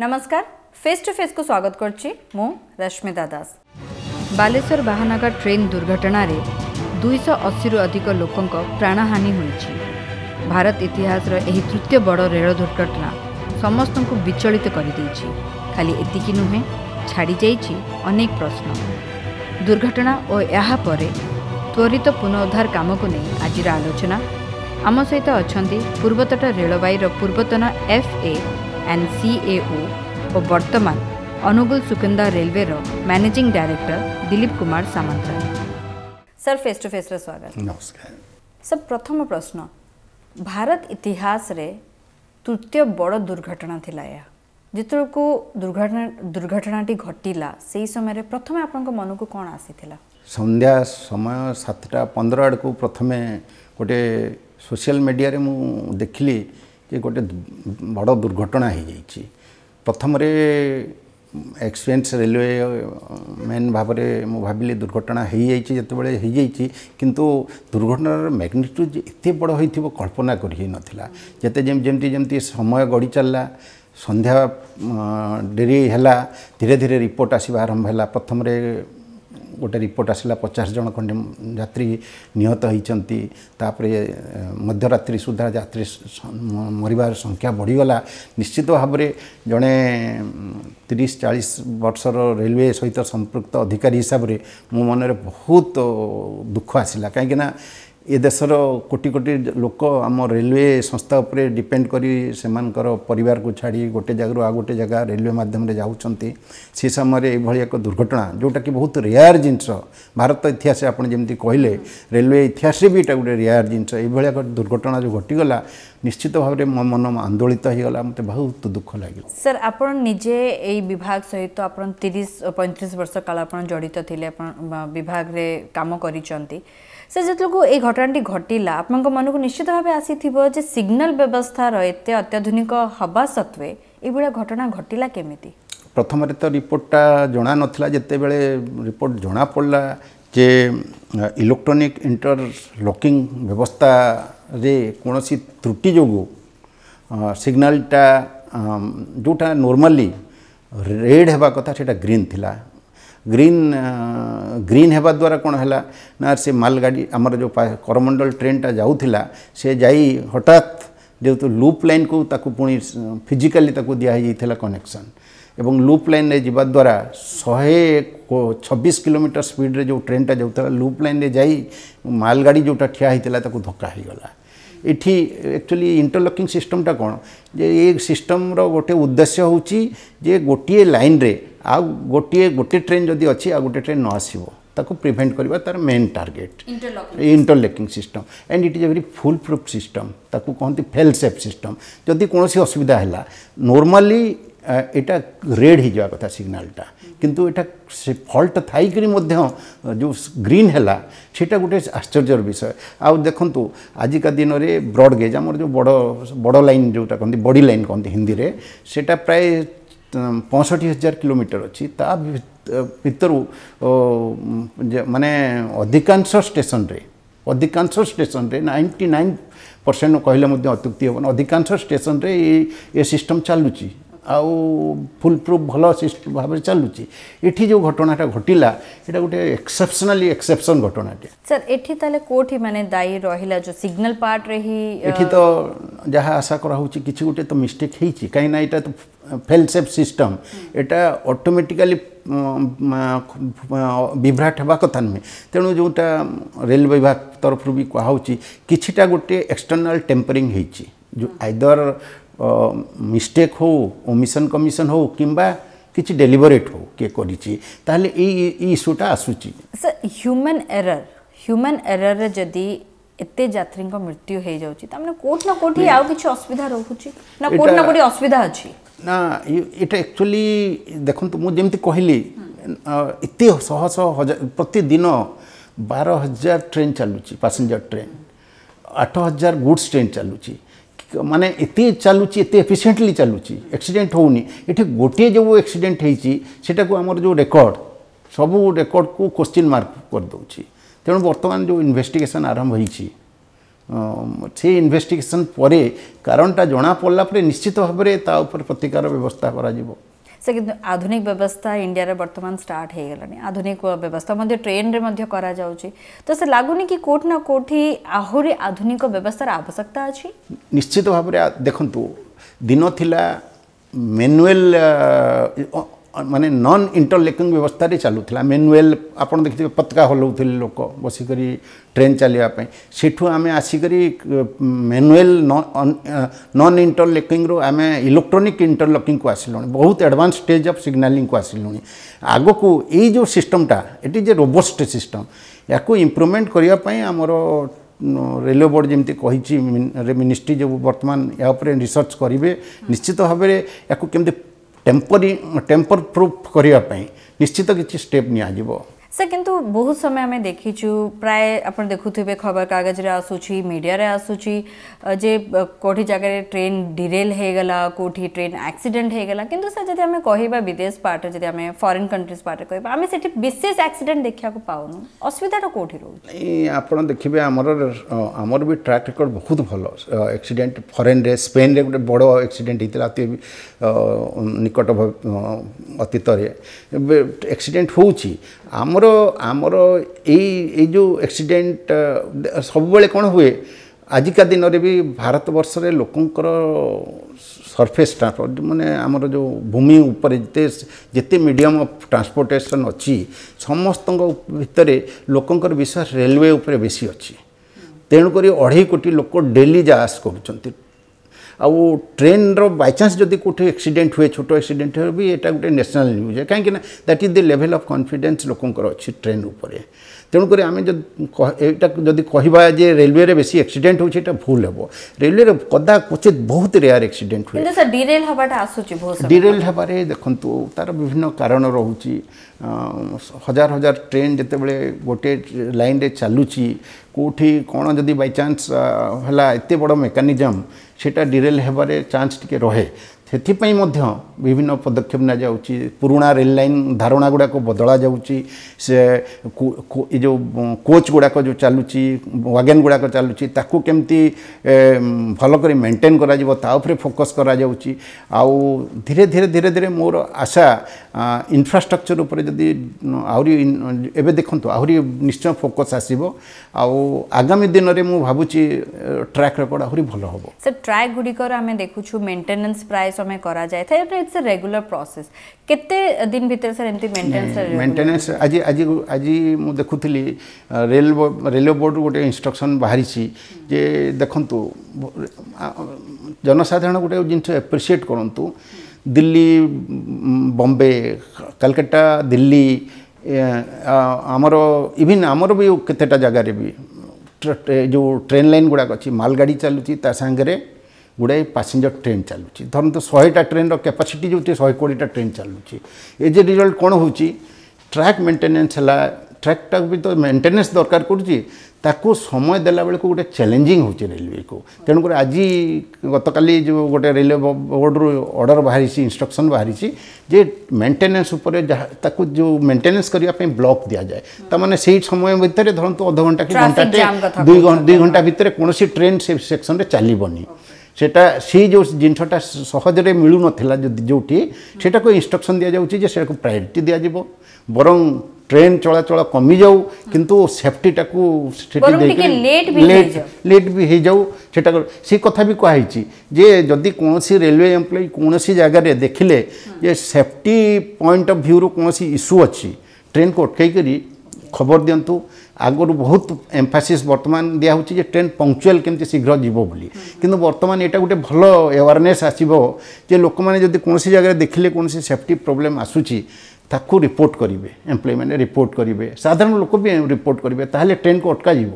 ନମସ୍କାର face to ଫେସ୍କୁ ସ୍ୱାଗତ କରୁଛି ମୁଁ ରଶ୍ମିତା ଦାସ ବାଲେଶ୍ୱର ବାହାନଗା ଟ୍ରେନ୍ ଦୁର୍ଘଟଣାରେ ଦୁଇଶହ ଅଶୀରୁ ଅଧିକ ଲୋକଙ୍କ ପ୍ରାଣହାନୀ ହୋଇଛି ଭାରତ ଇତିହାସର ଏହି ତୃତୀୟ ବଡ଼ ରେଳ ଦୁର୍ଘଟଣା ସମସ୍ତଙ୍କୁ ବିଚଳିତ କରିଦେଇଛି ଖାଲି ଏତିକି ନୁହେଁ ଛାଡ଼ିଯାଇଛି ଅନେକ ପ୍ରଶ୍ନ ଦୁର୍ଘଟଣା ଓ ଏହାପରେ ତ୍ୱରିତ ପୁନଉଦ୍ଧାର କାମକୁ ନେଇ ଆଜିର ଆଲୋଚନା ଆମ ସହିତ ଅଛନ୍ତି ପୂର୍ବତଟ ରେଳବାଇର ପୂର୍ବତନ ଏଫ୍ ଏ एनसीएओ और वर्तमान अनुगुल सुकंदा रेलवे रो managing director Dilip Kumar Samantara sir face to face स्वागत सर प्रथम प्रश्न भारत इतिहास रे तृतीय बड़ दुर्घटना थी या जितर को दुर्घटना दुर्घटना टी घटिला सेई समय रे प्रथम आपन को मन को कोन आसीथिला संध्या समय 7:15 को प्रथम गोटे सोशल मीडिया रे मु देखली ଯେ ଗୋଟେ ବଡ଼ ଦୁର୍ଘଟଣା ହୋଇଯାଇଛି ପ୍ରଥମରେ ଏକ୍ସପିରିଏନ୍ସ ରେଲୱେ ମେନ୍ ଭାବରେ ମୁଁ ଭାବିଲି ଦୁର୍ଘଟଣା ହୋଇଯାଇଛି ଯେତେବେଳେ ହୋଇଯାଇଛି କିନ୍ତୁ ଦୁର୍ଘଟଣାର ମ୍ୟାଗ୍ନିଟ୍ୟୁଡ଼୍ ଏତେ ବଡ଼ ହୋଇଥିବ କଳ୍ପନା କରି ହୋଇନଥିଲା ଯେତେ ଯେମିତି ଯେମିତି ସମୟ ଗଡ଼ି ଚାଲିଲା ସନ୍ଧ୍ୟା ଡେରି ହେଲା ଧୀରେ ଧୀରେ ରିପୋର୍ଟ ଆସିବା ଆରମ୍ଭ ହେଲା ପ୍ରଥମରେ गोटे रिपोर्ट आसिला 50 जन खंडी यात्री नियत होई चन्ती तापरे मध्यरात्रि सुधरा यात्री मरिबार संख्या बढी वाला निश्चित भाबरे जणे 30 40 वर्षर रेलवे सहित संपर्क अधिकारी हिसाबरे म मनरे बहुत दुख आसिला काईकिना ଏ ଦେଶର କୋଟି କୋଟି ଲୋକ ଆମ ରେଲୱେ ସଂସ୍ଥା ଉପରେ ଡିପେଣ୍ଡ କରି ସେମାନଙ୍କର ପରିବାରକୁ ଛାଡ଼ି ଗୋଟେ ଜାଗାରୁ ଆଉ ଗୋଟେ ଜାଗା ରେଲୱେ ମାଧ୍ୟମରେ ଯାଉଛନ୍ତି ସେ ସମୟରେ ଏଭଳି ଏକ ଦୁର୍ଘଟଣା ଯେଉଁଟାକି ବହୁତ ରେୟାର ଜିନିଷ ଭାରତ ଇତିହାସରେ ଆପଣ ଯେମିତି କହିଲେ ରେଲୱେ ଇତିହାସରେ ବି ଏଇଟା ଗୋଟେ ରେୟାର ଜିନିଷ ଏଭଳି ଏକ ଦୁର୍ଘଟଣା ଯେଉଁ ଘଟିଗଲା ନିଶ୍ଚିତ ଭାବରେ ମୋ ମନ ଆନ୍ଦୋଳିତ ହୋଇଗଲା ମୋତେ ବହୁତ ଦୁଃଖ ଲାଗିଲା ସାର୍ ଆପଣ ନିଜେ ଏଇ ବିଭାଗ ସହିତ ଆପଣ ତିରିଶ ପଇଁତିରିଶ ବର୍ଷ କାଳ ଆପଣ ଜଡ଼ିତ ଥିଲେ ଆପଣ ବିଭାଗରେ କାମ କରିଛନ୍ତି ସେ ଯେତେବେଳକୁ ଏଇ ଘଟଣାଟି ଘଟିଲା ଆପଣଙ୍କ ମନକୁ ନିଶ୍ଚିତ ଭାବେ ଆସିଥିବ ଯେ ସିଗ୍ନାଲ ବ୍ୟବସ୍ଥାର ଏତେ ଅତ୍ୟାଧୁନିକ ହେବା ସତ୍ତ୍ୱେ ଏଇଭଳିଆ ଘଟଣା ଘଟିଲା କେମିତି ପ୍ରଥମରେ ତ ରିପୋର୍ଟଟା ଜଣାନଥିଲା ଯେତେବେଳେ ରିପୋର୍ଟ ଜଣାପଡ଼ିଲା ଯେ ଇଲେକ୍ଟ୍ରୋନିକ୍ ଇଣ୍ଟରଲକିଂ ବ୍ୟବସ୍ଥାରେ କୌଣସି ତ୍ରୁଟି ଯୋଗୁଁ ସିଗ୍ନାଲଟା ଯେଉଁଟା ନର୍ମାଲି ରେଡ଼୍ ହେବା କଥା ସେଇଟା ଗ୍ରୀନ୍ ଥିଲା ଗ୍ରୀନ୍ ଗ୍ରୀନ୍ ହେବା ଦ୍ୱାରା କ'ଣ ହେଲା ନା ସେ ମାଲଗାଡ଼ି ଆମର ଯେଉଁ କରମଣ୍ଡଳ ଟ୍ରେନ୍ଟା ଯାଉଥିଲା ସେ ଯାଇ ହଠାତ୍ ଯେହେତୁ ଲୁପ୍ ଲାଇନ୍କୁ ତାକୁ ପୁଣି ଫିଜିକାଲି ତାକୁ ଦିଆହେଇଯାଇଥିଲା କନେକ୍ସନ୍ ଏବଂ ଲୁପ୍ ଲାଇନ୍ରେ ଯିବା ଦ୍ୱାରା ଶହେ ଛବିଶ କିଲୋମିଟର ସ୍ପିଡ଼ରେ ଯେଉଁ ଟ୍ରେନ୍ଟା ଯାଉଥିଲା ଲୁପ୍ ଲାଇନ୍ରେ ଯାଇ ମାଲଗାଡ଼ି ଯେଉଁଟା ଠିଆ ହେଇଥିଲା ତାକୁ ଧକ୍କା ହେଇଗଲା ଏଠି ଆକ୍ଚୁଆଲି ଇଣ୍ଟରଲକିଂ ସିଷ୍ଟମ୍ଟା କ'ଣ ଯେ ଏ ସିଷ୍ଟମ୍ର ଗୋଟେ ଉଦ୍ଦେଶ୍ୟ ହେଉଛି ଯେ ଗୋଟିଏ ଲାଇନ୍ରେ ଆଉ ଗୋଟିଏ ଗୋଟିଏ ଟ୍ରେନ୍ ଯଦି ଅଛି ଆଉ ଗୋଟିଏ ଟ୍ରେନ୍ ନ ଆସିବ ତାକୁ ପ୍ରିଭେଣ୍ଟ କରିବା ତା'ର main target interlocking system and it is a very foolproof system ତାକୁ କହନ୍ତି ଫେଲ୍ ସେଫ୍ ସିଷ୍ଟମ୍ ଯଦି କୌଣସି ଅସୁବିଧା ହେଲା ନର୍ମାଲି ଏଇଟା ରେଡ଼୍ ହେଇଯିବା କଥା ସିଗ୍ନାଲଟା କିନ୍ତୁ ଏଇଟା ସେ ଫଲ୍ଟ ଥାଇକିରି ମଧ୍ୟ ଯେଉଁ ଗ୍ରୀନ୍ ହେଲା ସେଇଟା ଗୋଟେ ଆଶ୍ଚର୍ଯ୍ୟର ବିଷୟ ଆଉ ଦେଖନ୍ତୁ ଆଜିକା ଦିନରେ ବ୍ରଡ଼୍ ଗେଜ୍ ଆମର ଯେଉଁ ବଡ଼ ବଡ଼ ଲାଇନ୍ ଯେଉଁଟା କହନ୍ତି ବଡ଼ି ଲାଇନ୍ କହନ୍ତି ହିନ୍ଦୀରେ ସେଇଟା ପ୍ରାୟ पँसठी हजार किलोमिटर ता त भन्ने स्टेशन स्टेसन अधिक स्टेसन नाइन्टी नाइन पर्सेन्ट कहिले मध्य्युक्ति हो अधिकांश स्टेसन ए सिस्टम चाहु ଆଉ ଫୁଲ୍ ପ୍ରୁଫ୍ ଭଲ ସିଷ୍ଟମ୍ ଭାବରେ ଚାଲୁଛି ଏଠି ଯେଉଁ ଘଟଣାଟା ଘଟିଲା ଏଇଟା ଗୋଟେ ଏକ୍ସେପ୍ସନାଲି ଏକ୍ସେପ୍ସନ୍ ଘଟଣାଟେ ସାର୍ ଏଠି ତାହେଲେ କୋଉଠି ମାନେ ଦାୟୀ ରହିଲା ଯେଉଁ ସିଗ୍ନାଲ ପାର୍ଟରେ ହିଁ ଏଠି ତ ଯାହା ଆଶା କରାହେଉଛି କିଛି ଗୋଟେ ତ ମିଷ୍ଟେକ୍ ହେଇଛି କାହିଁକିନା ଏଇଟା ତ ফেল সেফ সিস্টম এটা অটোমেটিকালি বিভ্রাট হওয়া কথা নুহে তেমন যেটা রেল বিভাগ তরফর বি কুহছি কিছুটা গোটে এক্সটর্নাল টেম্পরিং হয়েছে আইদর ମିଷ୍ଟେକ୍ ହେଉ ଓମିସନ୍ କମିଶନ୍ ହେଉ କିମ୍ବା କିଛି ଡେଲିଭରେଟ୍ ହେଉ କିଏ କରିଛି ତାହେଲେ ଏଇ ଇସ୍ୟୁଟା ଆସୁଛି ସାର୍ ହ୍ୟୁମାନ୍ ଏରର୍ ହ୍ୟୁମାନ୍ ଏରର୍ରେ ଯଦି ଏତେ ଯାତ୍ରୀଙ୍କ ମୃତ୍ୟୁ ହେଇଯାଉଛି ତାମାନେ କୋଉଠି ନା କୋଉଠି ଆଉ କିଛି ଅସୁବିଧା ରହୁଛି ନା କୋଉଠି ନା କୋଉଠି ଅସୁବିଧା ଅଛି ନା ଏଇଟା ଆକ୍ଚୁଆଲି ଦେଖନ୍ତୁ ମୁଁ ଯେମିତି କହିଲି ଏତେ ଶହ ଶହ ହଜାର ପ୍ରତିଦିନ ବାର ହଜାର ଟ୍ରେନ୍ ଚାଲୁଛି ପାସେଞ୍ଜର ଟ୍ରେନ୍ ଆଠ ହଜାର ଗୁଡ୍ସ ଟ୍ରେନ୍ ଚାଲୁଛି ମାନେ ଏତେ ଚାଲୁଛି ଏତେ ଏଫିସିଏଣ୍ଟଲି ଚାଲୁଛି ଆକ୍ସିଡେଣ୍ଟ ହେଉନି ଏଠି ଗୋଟିଏ ଯେଉଁ ଆକ୍ସିଡେଣ୍ଟ ହେଇଛି ସେଟାକୁ ଆମର ଯେଉଁ ରେକର୍ଡ଼ ସବୁ ରେକର୍ଡ଼କୁ କୋଶ୍ଚିନ୍ ମାର୍କ କରିଦେଉଛି ତେଣୁ ବର୍ତ୍ତମାନ ଯେଉଁ ଇନଭେଷ୍ଟିଗେସନ୍ ଆରମ୍ଭ ହେଇଛି ସେ ଇନଭେଷ୍ଟିଗେସନ୍ ପରେ କାରଣଟା ଜଣାପଡ଼ିଲା ପରେ ନିଶ୍ଚିତ ଭାବରେ ତା ଉପରେ ପ୍ରତିକାର ବ୍ୟବସ୍ଥା କରାଯିବ ସେ କିନ୍ତୁ ଆଧୁନିକ ବ୍ୟବସ୍ଥା ଇଣ୍ଡିଆରେ ବର୍ତ୍ତମାନ ଷ୍ଟାର୍ଟ ହୋଇଗଲାଣି ଆଧୁନିକ ବ୍ୟବସ୍ଥା ମଧ୍ୟ ଟ୍ରେନ୍ରେ ମଧ୍ୟ କରାଯାଉଛି ତ ସେ ଲାଗୁନି କି କେଉଁଠି ନା କେଉଁଠି ଆହୁରି ଆଧୁନିକ ବ୍ୟବସ୍ଥାର ଆବଶ୍ୟକତା ଅଛି ନିଶ୍ଚିତ ଭାବରେ ଦେଖନ୍ତୁ ଦିନ ଥିଲା ମ୍ୟାନୁଆଲ୍ ମାନେ ନନ୍ ଇଣ୍ଟରଲେକିଂ ବ୍ୟବସ୍ଥାରେ ଚାଲୁଥିଲା ମ୍ୟାନୁଆଲ୍ ଆପଣ ଦେଖିଥିବେ ପତାକା ହଲଉଥିଲେ ଲୋକ ବସିକରି ଟ୍ରେନ୍ ଚାଲିବା ପାଇଁ ସେଠୁ ଆମେ ଆସିକରି ମ୍ୟାନୁଆଲ୍ ନନ୍ ଇଣ୍ଟରଲେକିଂରୁ ଆମେ ଇଲେକ୍ଟ୍ରୋନିକ୍ ଇଣ୍ଟରଲକିଂକୁ ଆସିଲୁଣି ବହୁତ ଆଡ଼ଭାନ୍ସ ଷ୍ଟେଜ୍ ଅଫ୍ ସିଗ୍ନାଲିଂକୁ ଆସିଲୁଣି ଆଗକୁ ଏଇ ଯେଉଁ ସିଷ୍ଟମ୍ଟା it is a robust system ୟାକୁ ଇମ୍ପ୍ରୁଭମେଣ୍ଟ କରିବା ପାଇଁ ଆମର ରେଲୱେ ବୋର୍ଡ଼ ଯେମିତି କହିଛି ମିନିଷ୍ଟ୍ରି ଯେଉଁ ବର୍ତ୍ତମାନ ଏହା ଉପରେ ରିସର୍ଚ୍ଚ କରିବେ ନିଶ୍ଚିତ ଭାବରେ ୟାକୁ କେମିତି टेम्परी टेम्पर प्रूफ କରିବା ପାଇଁ ନିଶ୍ଚିତ କିଛି ଷ୍ଟେପ୍ ନିଆଯିବ ସାର୍ କିନ୍ତୁ ବହୁତ ସମୟ ଆମେ ଦେଖିଛୁ ପ୍ରାୟ ଆପଣ ଦେଖୁଥିବେ ଖବରକାଗଜରେ ଆସୁଛି ମିଡ଼ିଆରେ ଆସୁଛି ଯେ କେଉଁଠି ଜାଗାରେ ଟ୍ରେନ୍ ଡିରେଲ୍ ହେଇଗଲା କେଉଁଠି ଟ୍ରେନ୍ ଆକ୍ସିଡେଣ୍ଟ ହେଇଗଲା କିନ୍ତୁ ସାର୍ ଯଦି ଆମେ କହିବା ବିଦେଶ ପାର୍ଟରେ ଯଦି ଆମେ ଫରେନ୍ କଣ୍ଟ୍ରିଜ୍ ପାର୍ଟରେ କହିବା ଆମେ ସେଠି ବିଶେଷ ଆକ୍ସିଡେଣ୍ଟ ଦେଖିବାକୁ ପାଉନୁ ଅସୁବିଧାଟା କେଉଁଠି ରହୁଛି ଆପଣ ଦେଖିବେ ଆମର ଆମର ବି ଟ୍ରାକ୍ ରେକର୍ଡ଼ ବହୁତ ଭଲ ଆକ୍ସିଡେଣ୍ଟ ଫରେନ୍ରେ ସ୍ପେନ୍ରେ ଗୋଟେ ବଡ଼ ଆକ୍ସିଡେଣ୍ଟ ହେଇଥିଲା ଅତି ନିକଟ ଅତୀତରେ ଆକ୍ସିଡେଣ୍ଟ ହେଉଛି ଆମର ଆମର ଆମର ଏଇ ଏଇ ଯେଉଁ ଏକ୍ସିଡ଼େଣ୍ଟ ସବୁବେଳେ କ'ଣ ହୁଏ ଆଜିକା ଦିନରେ ବି ଭାରତବର୍ଷରେ ଲୋକଙ୍କର ସର୍ଫେସ୍ ଟ୍ରାନ୍ସପୋର୍ଟ ମାନେ ଆମର ଯେଉଁ ଭୂମି ଉପରେ ଯେତେ ଯେତେ ମିଡ଼ିୟମ୍ ଅଫ୍ ଟ୍ରାନ୍ସପୋର୍ଟେସନ୍ ଅଛି ସମସ୍ତଙ୍କ ଭିତରେ ଲୋକଙ୍କର ବିଶ୍ୱାସ ରେଲୱେ ଉପରେ ବେଶୀ ଅଛି ତେଣୁକରି ଅଢ଼େଇ କୋଟି ଲୋକ ଡେଲି ଯାଆସ କରୁଛନ୍ତି ଆଉ ଟ୍ରେନ୍ର ବାଇଚାନ୍ସ ଯଦି କେଉଁଠି ଆକ୍ସିଡେଣ୍ଟ ହୁଏ ଛୋଟ ଏକ୍ସିଡେଣ୍ଟ ହୁଏ ବି ଏଇଟା ଗୋଟେ ନ୍ୟାସନାଲ୍ ନ୍ୟୁଜ୍ କାହିଁକିନା that is the level of confidence ଲୋକଙ୍କର ଅଛି ଟ୍ରେନ୍ ଉପରେ তেমনি আমি যদি এটা যদি কহবা যে রেলওয়ে বেশি এক্সিডেন্ট হচ্ছে এটা ভুল হব রেলওয়ে কদা কচিত বহুত রেয়ার এক্সিডেন্ট হয়ে ডিরেল হবাটা আসুচি ডিরেল হবারে দেখন্তু তার বিভিন্ন কারণ রহুচি হাজার হাজার ট্রেন যেতবে গোটে লাইনরে চালুচি কোটি কোণ যদি বাই চান্স হলা এত বড় মেকানিজম সেটা ডিরেল হবারে চান্স টিকে রহে ସେଥିପାଇଁ ମଧ୍ୟ ବିଭିନ୍ନ ପଦକ୍ଷେପ ନିଆଯାଉଛି ପୁରୁଣା ରେଲ ଲାଇନ୍ ଧାରଣା ଗୁଡ଼ାକ ବଦଳା ଯାଉଛି ସେ ଏ ଯେଉଁ କୋଚ୍ ଗୁଡ଼ାକ ଯେଉଁ ଚାଲୁଛି ୱାଗେନ୍ ଗୁଡ଼ାକ ଚାଲୁଛି ତାକୁ କେମିତି ଭଲ କରି ମେଣ୍ଟେନ୍ କରାଯିବ ତା ଉପରେ ଫୋକସ୍ କରାଯାଉଛି ଆଉ ଧୀରେ ଧୀରେ ଧୀରେ ଧୀରେ ମୋର ଆଶା ଇନଫ୍ରାଷ୍ଟ୍ରକ୍ଚର୍ ଉପରେ ଯଦି ଆହୁରି ଏବେ ଦେଖନ୍ତୁ ଆହୁରି ନିଶ୍ଚୟ ଫୋକସ୍ ଆସିବ ଆଉ ଆଗାମୀ ଦିନରେ ମୁଁ ଭାବୁଛି ଟ୍ରାକ୍ ରେକର୍ଡ଼ ଆହୁରି ଭଲ ହେବ ସେ ଟ୍ରାକ୍ ଗୁଡ଼ିକର ଆମେ ଦେଖୁଛୁ ମେଣ୍ଟେନାନ୍ସ ପ୍ରାୟ সময় করা যাই থাকে এটা ইটস এ রেগুলার প্রসেস কেতে দিন ভিতরে স্যার এমতি মেইনটেনেন্স মেইনটেনেন্স আজি আজি আজি মু দেখুଥିଲି রেল রেল বোর্ড গোটে ইনস্ট্রকশন বাহারিছি যে দেখন্তু জনসাধারণ গোটে জিনিস এপ্রিসিয়েট করন্তু দিল্লি বম্বে কালকাটা দিল্লি ଆମର ଇଭିନ୍ ଆମର ବି କେତେଟା ଜାଗାରେ ବି ଯେଉଁ ଟ୍ରେନ୍ ଲାଇନ୍ ଗୁଡ଼ାକ ଅଛି ମାଲଗାଡ଼ି ଚାଲୁଛି ତା ସାଙ୍ଗରେ ଗୁଡ଼ାଏ ପାସେଞ୍ଜର ଟ୍ରେନ୍ ଚାଲୁଛି ଧରନ୍ତୁ ଶହେଟା ଟ୍ରେନ୍ର କ୍ୟାପାସିଟି ଯେଉଁଠି ଶହେ କୋଡ଼ିଏଟା ଟ୍ରେନ୍ ଚାଲୁଛି ଏଜ୍ ଏ ରିଜଲ୍ଟ କ'ଣ ହେଉଛି ଟ୍ରାକ୍ ମେଣ୍ଟେନାନ୍ସ ହେଲା ଟ୍ରାକ୍ଟାକୁ ବି ତ ମେଣ୍ଟେନାନ୍ସ ଦରକାର କରୁଛି ତାକୁ ସମୟ ଦେଲା ବେଳକୁ ଗୋଟେ ଚ୍ୟାଲେଞ୍ଜିଂ ହେଉଛି ରେଲୱେକୁ ତେଣୁକରି ଆଜି ଗତକାଲି ଯେଉଁ ଗୋଟେ ରେଲୱେ ବୋର୍ଡ଼ରୁ ଅର୍ଡ଼ର ବାହାରିଛି ଇନଷ୍ଟ୍ରକ୍ସନ୍ ବାହାରିଛି ଯେ ମେଣ୍ଟେନାନ୍ସ ଉପରେ ଯାହା ତାକୁ ଯେଉଁ ମେଣ୍ଟେନାନ୍ସ କରିବା ପାଇଁ ବ୍ଲକ୍ ଦିଆଯାଏ ତା'ମାନେ ସେଇ ସମୟ ଭିତରେ ଧରନ୍ତୁ ଅଧଘଣ୍ଟା କି ଘଣ୍ଟାଟେ ଦୁଇ ଦୁଇ ଘଣ୍ଟା ଭିତରେ କୌଣସି ଟ୍ରେନ୍ ସେ ସେକ୍ସନ୍ରେ ଚାଲିବନି সেটা সেই যে জিনিসটা ଯେଉଁ ଜିନିଷଟା যেটি সেটা ইনস্ট্রকশন দিয়ে যাচ্ছে যে সেটা প্রায়োরিটি দিয়ে যাব বরং ট্রেন চলাচল কমি যাও কিন্তু সেফটিটা সেটি লেট লেট বি হয়ে যাও সেটা সে কথা বি কুহাইছি যে যদি কোণী রেলওয়ে এমপ্লয়ি কোণী জায়গায় দেখলে যে সেফটি পয়েন্ট অফ ভিউরু কোণী ইস্যু অছি ট্রেন কু অটকাই খবর দিও ଆଗରୁ ବହୁତ ଏମ୍ଫାସିସ୍ ବର୍ତ୍ତମାନ ଦିଆହେଉଛି ଯେ ଟ୍ରେନ୍ ପଙ୍କଚୁଆଲ୍ କେମିତି ଶୀଘ୍ର ଯିବ ବୋଲି କିନ୍ତୁ ବର୍ତ୍ତମାନ ଏଇଟା ଗୋଟେ ଭଲ ଆୱାରନେସ୍ ଆସିବ ଯେ ଲୋକମାନେ ଯଦି କୌଣସି ଜାଗାରେ ଦେଖିଲେ କୌଣସି ସେଫ୍ଟି ପ୍ରୋବ୍ଲେମ୍ ଆସୁଛି ତାକୁ ରିପୋର୍ଟ କରିବେ ଏମ୍ପ୍ଲୟମେଣ୍ଟ ରିପୋର୍ଟ କରିବେ ସାଧାରଣ ଲୋକ ବି ରିପୋର୍ଟ କରିବେ ତାହେଲେ ଟ୍ରେନ୍କୁ ଅଟକାଯିବ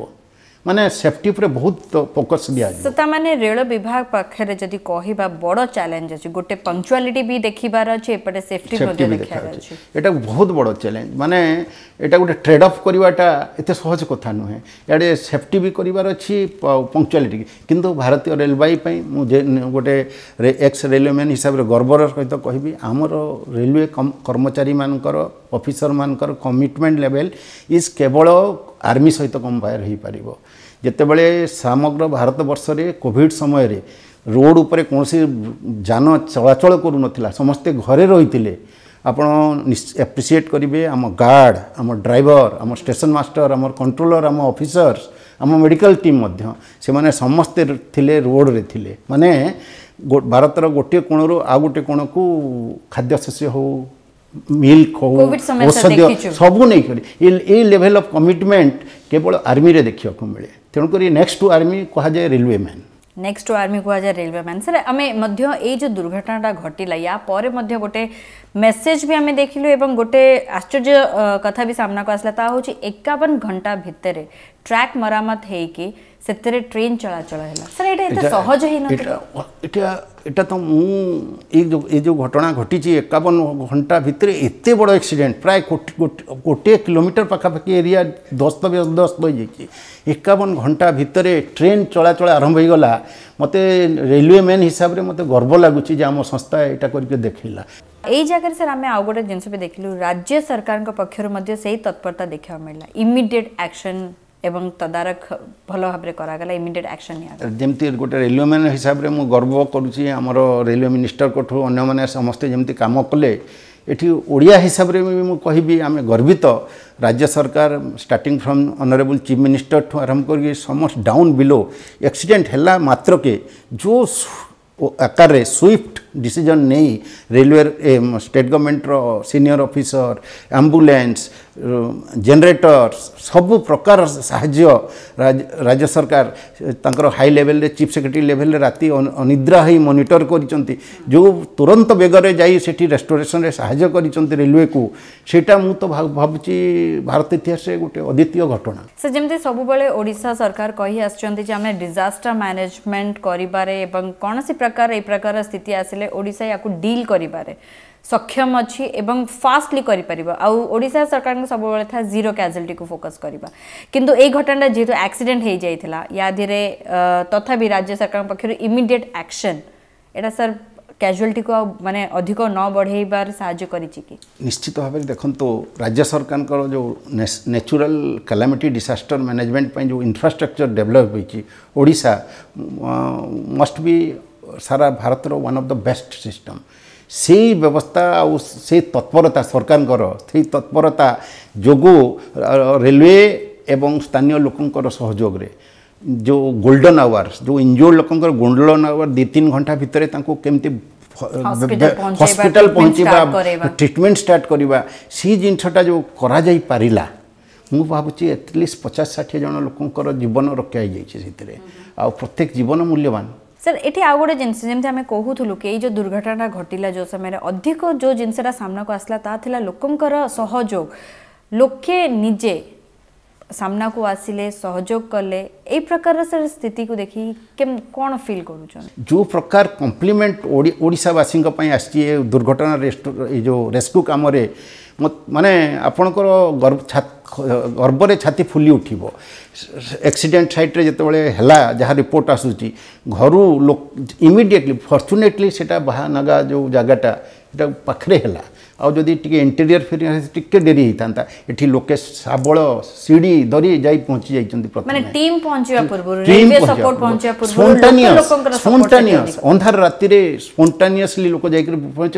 ମାନେ ସେଫ୍ଟି ଉପରେ ବହୁତ ଫୋକସ୍ ଦିଆଯିବ ତ ମାନେ ରେଳ ବିଭାଗ ପାଖରେ ଯଦି କହିବା ବଡ଼ ଚ୍ୟାଲେଞ୍ଜ ଅଛି ଗୋଟେ ପଙ୍କଚୁଆଲିଟି ବି ଦେଖିବାର ଅଛି ଏପଟେ ସେଫ୍ଟି ମଧ୍ୟ ଦେଖିବାର ଅଛି ଏଇଟା ବହୁତ ବଡ଼ ଚ୍ୟାଲେଞ୍ଜ ମାନେ ଏଇଟା ଗୋଟେ ଟ୍ରେଡ୍ ଅଫ୍ କରିବାଟା ଏତେ ସହଜ କଥା ନୁହେଁ ଇଆଡ଼େ ସେଫ୍ଟି ବି କରିବାର ଅଛି ପଙ୍କଚୁଆଲିଟି କିନ୍ତୁ ଭାରତୀୟ ରେଲବାଇ ପାଇଁ ମୁଁ ଗୋଟେ ଏକ୍ସ ରେଲୱେମ୍ୟାନ୍ ହିସାବରେ ଗର୍ବର ସହିତ କହିବି ଆମର ରେଲୱେ କର୍ମଚାରୀମାନଙ୍କର ଅଫିସରମାନଙ୍କର କମିଟମେଣ୍ଟ ଲେଭେଲ୍ ଇଜ୍ କେବଳ ଆର୍ମି ସହିତ କମ୍ପେୟାର ହୋଇପାରିବ ଯେତେବେଳେ ସମଗ୍ର ଭାରତବର୍ଷରେ କୋଭିଡ଼ ସମୟରେ ରୋଡ଼ ଉପରେ କୌଣସି ଯାନ ଚଳାଚଳ କରୁନଥିଲା ସମସ୍ତେ ଘରେ ରହିଥିଲେ ଆପଣ ଆପ୍ରିସିଏଟ୍ କରିବେ ଆମ ଗାର୍ଡ଼ ଆମ ଡ୍ରାଇଭର ଆମ ଷ୍ଟେସନ୍ ମାଷ୍ଟର ଆମର କଣ୍ଟ୍ରୋଲର ଆମ ଅଫିସର୍ସ ଆମ ମେଡ଼ିକାଲ ଟିମ୍ ମଧ୍ୟ ସେମାନେ ସମସ୍ତେ ଥିଲେ ରୋଡ଼ରେ ଥିଲେ ମାନେ ଭାରତର ଗୋଟିଏ କୋଣରୁ ଆଉ ଗୋଟିଏ କୋଣକୁ ଖାଦ୍ୟ ଶସ୍ୟ ହେଉ ମିଲ୍କ ହଉ ଔଷଧ ସବୁ ନେଇକରି ଏଇ ଲେଭେଲ୍ ଅଫ୍ କମିଟମେଣ୍ଟ କେବଳ ଆର୍ମିରେ ଦେଖିବାକୁ ମିଳେ ତେଣୁକରି ନେକ୍ସଟ ଟୁ ଆର୍ମି କୁହାଯାଏ ରେଲୱେ ମ୍ୟାନ୍ नेक्स्ट आर्मी कह जाए रेलवे मैन सर आम ये दुर्घटनाटा घटला यापर गोटे मेसेज भी आम देख लु एवं गोटे आश्चर्य कथ भी सामना को आसला ता हूँ एकावन घंटा भितर ट्रैक मरामत हो कि ट्रेन चलाचल सर ये सहज तो मुझे ये घटना घटी एकावन घंटा भितर एत बड़ एक्सीडेट प्राय गोटे कोमीटर पखापाखी एरिया ध्वस्त दस्त हो जाए ଏକାବନ ଘଣ୍ଟା ଭିତରେ ଟ୍ରେନ୍ ଚଳାଚଳ ଆରମ୍ଭ ହୋଇଗଲା ମୋତେ ରେଲୱେ ମ୍ୟାନ୍ ହିସାବରେ ମୋତେ ଗର୍ବ ଲାଗୁଛି ଯେ ଆମ ସଂସ୍ଥା ଏଇଟା କରିକି ଦେଖେଇଲା ଏଇ ଜାଗାରେ ସାର୍ ଆମେ ଆଉ ଗୋଟେ ଜିନିଷ ବି ଦେଖିଲୁ ରାଜ୍ୟ ସରକାରଙ୍କ ପକ୍ଷରୁ ମଧ୍ୟ ସେଇ ତତ୍ପରତା ଦେଖିବାକୁ ମିଳିଲା ଇମିଡ଼ିଏଟ୍ ଆକ୍ସନ୍ ଏବଂ ତଦାରଖ ଭଲ ଭାବରେ କରାଗଲା ଇମିଡ଼ିଏଟ୍ ଆକ୍ସନ୍ ଯେମିତି ଗୋଟେ ରେଲୱେ ମ୍ୟାନ୍ ହିସାବରେ ମୁଁ ଗର୍ବ କରୁଛି ଆମର ରେଲୱେ ମିନିଷ୍ଟରଙ୍କଠୁ ଅନ୍ୟମାନେ ସମସ୍ତେ ଯେମିତି କାମ କଲେ ଏଠି ଓଡ଼ିଆ ହିସାବରେ ବି ମୁଁ କହିବି ଆମେ ଗର୍ବିତ ରାଜ୍ୟ ସରକାର ଷ୍ଟାର୍ଟିଂ ଫ୍ରମ୍ ଅନରେବୁଲ୍ ଚିଫ୍ ମିନିଷ୍ଟରଠୁ ଆରମ୍ଭ କରିକି ସମସ୍ତ ଡାଉନ୍ ବିଲୋ ଏକ୍ସିଡେଣ୍ଟ ହେଲା ମାତ୍ରକେ ଯେଉଁ ଆକାରରେ ସୁଇଫ୍ଟ ଡିସିଜନ୍ ନେଇ ରେଲୱେ ଷ୍ଟେଟ୍ ଗଭର୍ଣ୍ଣମେଣ୍ଟର ସିନିୟର ଅଫିସର ଆମ୍ବୁଲାନ୍ସ ଜେନେରେଟର୍ ସବୁ ପ୍ରକାର ସାହାଯ୍ୟ ରାଜ୍ୟ ସରକାର ତାଙ୍କର ହାଇ ଲେଭେଲ୍ରେ ଚିଫ୍ ସେକ୍ରେଟାରୀ ଲେଭେଲ୍ରେ ରାତି ଅନିଦ୍ରା ହୋଇ ମନିଟର କରିଛନ୍ତି ଯେଉଁ ତୁରନ୍ତ ବେଗରେ ଯାଇ ସେଠି ରେଷ୍ଟୋରେସନ୍ରେ ସାହାଯ୍ୟ କରିଛନ୍ତି ରେଲୱେକୁ ସେଇଟା ମୁଁ ତ ଭାବୁଛି ଭାରତ ଇତିହାସରେ ଗୋଟେ ଅଦ୍ୱିତୀୟ ଘଟଣା ସେ ଯେମିତି ସବୁବେଳେ ଓଡ଼ିଶା ସରକାର କହି ଆସିଛନ୍ତି ଯେ ଆମେ ଡିଜାଷ୍ଟର ମ୍ୟାନେଜମେଣ୍ଟ କରିବାରେ ଏବଂ କୌଣସି ପ୍ରକାର ଏ ପ୍ରକାର ସ୍ଥିତି ଆସିଲେ ଓଡ଼ିଶା ୟାକୁ ଡିଲ୍ କରିବାରେ सक्षम अच्छी एवं फास्टली कर आशा सरकार सब था जीरो क्याजुआलीटी को फोकस करवा किंतु ये घटना जीत आक्सीडेट हो जाता या धीरे तथा राज्य सरकार पक्ष इमिडियेट आक्शन यहाँ सर क्याजुआलीटी को मानने अधिक न बढ़ेबार साहय कर निश्चित भाव देखो राज्य सरकार जो नेचुरल कैलामिटी डिजास्टर मैनेजमेंट जो इनफ्रास्ट्रक्चर डेभलप होशा मस्ट भी सारा Bharat one of the best system ସେଇ ବ୍ୟବସ୍ଥା ଆଉ ସେଇ ତତ୍ପରତା ସରକାରଙ୍କର ସେଇ ତତ୍ପରତା ଯୋଗୁଁ ରେଲୱେ ଏବଂ ସ୍ଥାନୀୟ ଲୋକଙ୍କର ସହଯୋଗରେ ଯେଉଁ ଗୋଲ୍ଡନ୍ ଆୱାର୍ସ ଯେଉଁ ଇଞ୍ଜୋର୍ଡ଼ ଲୋକଙ୍କର ଗୋଲ୍ଡନ୍ ଆୱାର୍ ଦୁଇ ତିନି ଘଣ୍ଟା ଭିତରେ ତାଙ୍କୁ କେମିତି ହସ୍ପିଟାଲ ପହଞ୍ଚିବା ଟ୍ରିଟମେଣ୍ଟ ଷ୍ଟାର୍ଟ କରିବା ସେଇ ଜିନିଷଟା ଯେଉଁ କରାଯାଇ ପାରିଲା ମୁଁ ଭାବୁଛି ଆଟଲିଷ୍ଟ ପଚାଶ ଷାଠିଏ ଜଣ ଲୋକଙ୍କର ଜୀବନ ରକ୍ଷା ହେଇଯାଇଛି ସେଥିରେ ଆଉ ପ୍ରତ୍ୟେକ ଜୀବନ ମୂଲ୍ୟବାନ ସାର୍ ଏଠି ଆଉ ଗୋଟେ ଜିନିଷ ଯେମିତି ଆମେ କହୁଥିଲୁ କି ଏଇ ଯେଉଁ ଦୁର୍ଘଟଣାଟା ଘଟିଲା ଯେଉଁ ସମୟରେ ଅଧିକ ଯେଉଁ ଜିନିଷଟା ସାମ୍ନାକୁ ଆସିଲା ତାହା ଥିଲା ଲୋକଙ୍କର ସହଯୋଗ ଲୋକେ ନିଜେ ସାମ୍ନାକୁ ଆସିଲେ ସହଯୋଗ କଲେ ଏଇ ପ୍ରକାରର ସାର୍ ସ୍ଥିତିକୁ ଦେଖି କ'ଣ ଫିଲ୍ କରୁଛନ୍ତି ଯେଉଁ ପ୍ରକାର କମ୍ପ୍ଲିମେଣ୍ଟ ଓଡ଼ିଶାବାସୀଙ୍କ ପାଇଁ ଆସିଛି ଏ ଦୁର୍ଘଟଣା ଏ ଯେଉଁ ରେସ୍କ୍ୟୁ କାମରେ ମାନେ ଆପଣଙ୍କର ଗର୍ବରେ ଛାତି ଫୁଲି ଉଠିବ एक्सीडेट साइट्रे जितेबाला है जहाँ रिपोर्ट आसूची घर इमिडिएटली फर्चुनेटली से बाहानगा जो जगाटा पाखे है आदि टी इंटेरियर फेरी टी डेरी होता ये लोके शबल सीढ़ी दरी जा पहुंची जाइंटानियस अंधार राति स्पंटानियसली लोक जा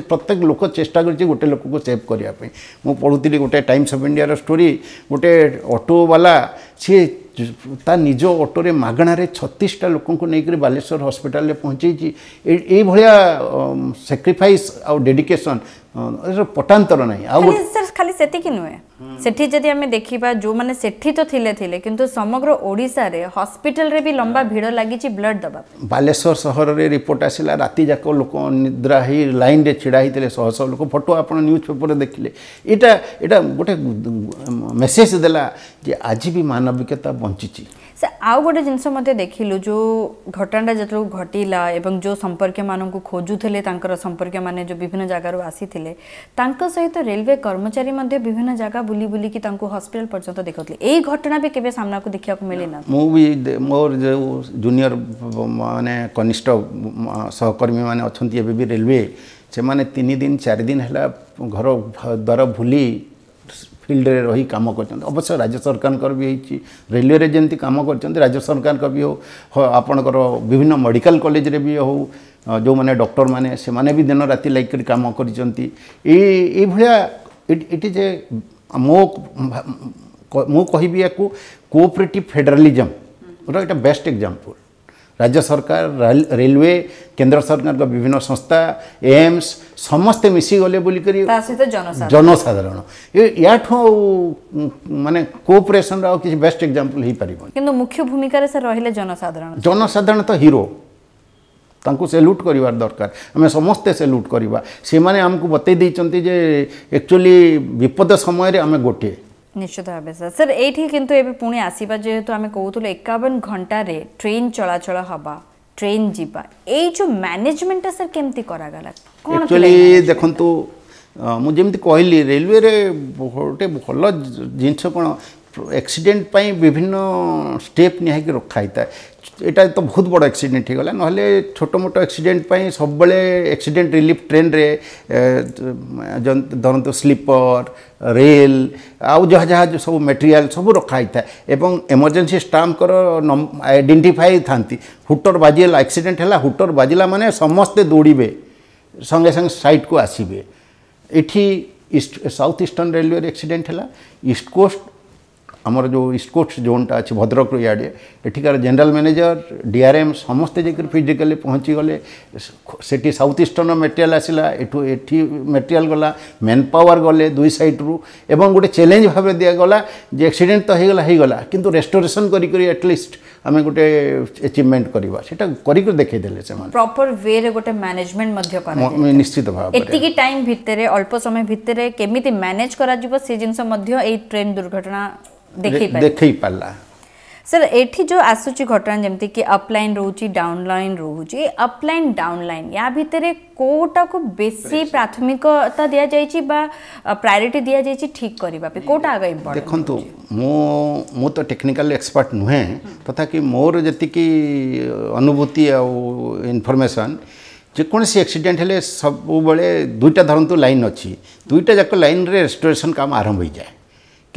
प्रत्येक लोक चेस्ट कर गोटे लोक को सेव करने मुझे पढ़ुली गोटे टाइम्स अफ इंडिया स्टोरी गोटे अटोवाला सी ତା ନିଜ ଅଟୋରେ ମାଗଣାରେ ଛତିଶଟା ଲୋକଙ୍କୁ ନେଇକରି ବାଲେଶ୍ୱର ହସ୍ପିଟାଲରେ ପହଞ୍ଚେଇଛି ଏଇଭଳିଆ ସାକ୍ରିଫାଇସ୍ ଆଉ ଡେଡିକେସନ୍ ଏଇଟା ପଟାନ୍ତର ନାହିଁ ଆଉ ସାର୍ ଖାଲି ସେତିକି ନୁହେଁ ସେଠି ଯଦି ଆମେ ଦେଖିବା ଯେଉଁମାନେ ସେଠି ତ ଥିଲେ ଥିଲେ କିନ୍ତୁ ସମଗ୍ର ଓଡ଼ିଶାରେ ହସ୍ପିଟାଲରେ ବି ଲମ୍ବା ଭିଡ଼ ଲାଗିଛି ବ୍ଲଡ୍ ଦେବା ବାଲେଶ୍ୱର ସହରରେ ରିପୋର୍ଟ ଆସିଲା ରାତିଯାକ ଲୋକ ନିଦ୍ରା ହେଇ ଲାଇନ୍ରେ ଛିଡ଼ା ହେଇଥିଲେ ଶହ ଶହ ଲୋକ ଫଟୋ ଆପଣ ନ୍ୟୁଜ୍ ପେପର୍ରେ ଦେଖିଲେ ଏଇଟା ଏଇଟା ଗୋଟେ ମେସେଜ୍ ଦେଲା ଯେ ଆଜି ବି ମାନବିକତା ବଞ୍ଚିଛି ସେ ଆଉ ଗୋଟେ ଜିନିଷ ମଧ୍ୟ ଦେଖିଲୁ ଯେଉଁ ଘଟଣାଟା ଯେତେବେଳେ ଘଟିଲା ଏବଂ ଯେଉଁ ସମ୍ପର୍କୀୟମାନଙ୍କୁ ଖୋଜୁଥିଲେ ତାଙ୍କର ସମ୍ପର୍କୀୟମାନେ ଯେଉଁ ବିଭିନ୍ନ ଜାଗାରୁ ଆସିଥିଲେ ତାଙ୍କ ସହିତ ରେଲୱେ କର୍ମଚାରୀ ମଧ୍ୟ ବିଭିନ୍ନ ଜାଗା ବୁଲି ବୁଲିକି ତାଙ୍କୁ ହସ୍ପିଟାଲ ପର୍ଯ୍ୟନ୍ତ ଦେଖାଉଥିଲେ ଏଇ ଘଟଣା ବି କେବେ ସାମ୍ନାକୁ ଦେଖିବାକୁ ମିଳିଲା ମୁଁ ବି ମୋର ଯେଉଁ ଜୁନିୟର ମାନେ କନିଷ୍ଠ ସହକର୍ମୀମାନେ ଅଛନ୍ତି ଏବେ ବି ରେଲୱେ ସେମାନେ ତିନି ଦିନ ଚାରି ଦିନ ହେଲା ଘର ଦ୍ୱାର ଭୁଲି ଫିଲ୍ଡରେ ରହି କାମ କରିଛନ୍ତି ଅବଶ୍ୟ ରାଜ୍ୟ ସରକାରଙ୍କର ବି ହେଇଛି ରେଲୱେରେ ଯେମିତି କାମ କରିଛନ୍ତି ରାଜ୍ୟ ସରକାରଙ୍କର ବି ହେଉ ଆପଣଙ୍କର ବିଭିନ୍ନ ମେଡ଼ିକାଲ କଲେଜରେ ବି ହେଉ ଯେଉଁମାନେ ଡକ୍ଟରମାନେ ସେମାନେ ବି ଦିନ ରାତି ଲାଗିକରି କାମ କରିଛନ୍ତି ଏଇ ଏଇଭଳିଆ ଇଟ୍ ଇଜ୍ ଏ ମୋ ମୁଁ କହିବି ୟାକୁ କୋଅପରେଟିଭ୍ ଫେଡେରାଲିଜମ୍ର ଏଇଟା ବେଷ୍ଟ ଏକ୍ଜାମ୍ପଲ୍ রাজ্য সরকার রেলওয়ে কেন্দ্র সরকারর বিভিন্ন সংস্থা এমস সমস্তে মিশিগলে বলি জনসাধারণ ইয়াঠু মানে কোঅপরেশন আর কিছু বেস্ট এক্সাম্পল হয়ে পাব কিন্তু মুখ্য ভূমিকার সে রহলে জনসাধারণ জনসাধারণ তো হিরো ତାଙ୍କୁ ସେଲ୍ୟୁଟ୍ କରିବାର ଦରକାର ଆମେ ସମସ୍ତେ ସେଲ୍ୟୁଟ୍ କରିବା ସେମାନେ ଆମକୁ ବତେଇ ଦେଇଛନ୍ତି ଯେ ଆକ୍ଚୁଆଲି ବିପଦ ସମୟରେ ଆମେ ଗୋଟିଏ ନିଶ୍ଚିତ ଭାବେ ସାର୍ ସାର୍ ଏଇଠି କିନ୍ତୁ ଏବେ ପୁଣି ଆସିବା ଯେହେତୁ ଆମେ କହୁଥିଲୁ ଏକାବନ ଘଣ୍ଟାରେ ଟ୍ରେନ୍ ଚଳାଚଳ ହେବା ଟ୍ରେନ୍ ଯିବା ଏଇ ଯେଉଁ ମ୍ୟାନେଜମେଣ୍ଟଟା ସାର୍ କେମିତି କରାଗଲା କ'ଣ ଦେଖନ୍ତୁ ମୁଁ ଯେମିତି କହିଲି ରେଲୱେରେ ଗୋଟେ ଭଲ ଜିନିଷ କ'ଣ एक्सीडेंट पर विभिन्न स्टेप निहाई रखा है এটা তো বহুত বড় এক্সিডেন্ট হয়েগলা নহলে ছোট মোটো এক্সিডেন্ট পাই সবুলে এক্সিডেন্ট রিলিফ ট্রেন্রে ধরতো স্লিপর রেল আউ যা যা সব মেটেরিয়াল সব রখা হয়ে এবং এমর্জেন্সি স্টাম্পর আইডেন্টিফাই থাকে হুটর বাজিলা এক্সিডেন্ট হল হুটর বাজিলা মানে সমস্তে দৌড়বে সঙ্গে সঙ্গে সাইডকু আসবে এটি east south eastern railway accident হল ইস্ট কোস্ট आमर जो इस्टकोस्ट जोनटा अच्छे भद्रक इे एठिकार जनरल मैनेजर डीआरएम समस्ते जा फिजिकाली गले से साउथ ईस्टर्ण मेटेरियाल आसला मेटेरियाल गला मेन पावर गले दुई सैड्रु गोटे चैलेंज भाव में दिगला जो एक्सीडेट तो होगा कि रेस्टोरेसन करटलिस्ट आम गोटे एचिवमेंट कर देखेदे प्रपर वे गोटे मैनेजमेंट निश्चित भाव इतनी टाइम भितर अल्प समय भितर के मैनेज कर ट्रेन दुर्घटना देख पार्ला सर ये जो आसुची घटना जमती कि अपलाइन रोचे डाउनलाइन रोचे अपलाइन डाउनलाइन या भितर कौटा को बेसी प्राथमिकता दि जाय छी बा प्रायोरिटी ठीक करबा कौटा आगे देखो देखंतु मो तो टेक्निकल एक्सपर्ट नुहे तथा कि मोर जी अनुभूति आनफर्मेसन जेकोसी एक्सीडेट हेले सब बेले दुईटा धरतु लाइन अच्छी दुईटा जाक लाइन रे काम आरंभ हो जाए